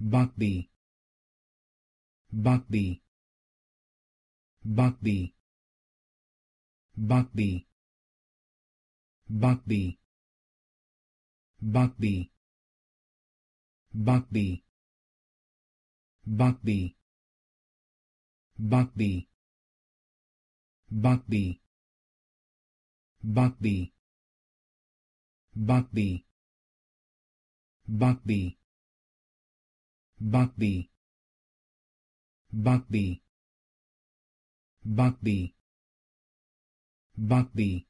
Buckby Buckby Buckby Buckby Buckby Buckby Buckby Buckby Buckby Buckby Buckby Buckby Buckby Buckby Buckby Buckby Buckby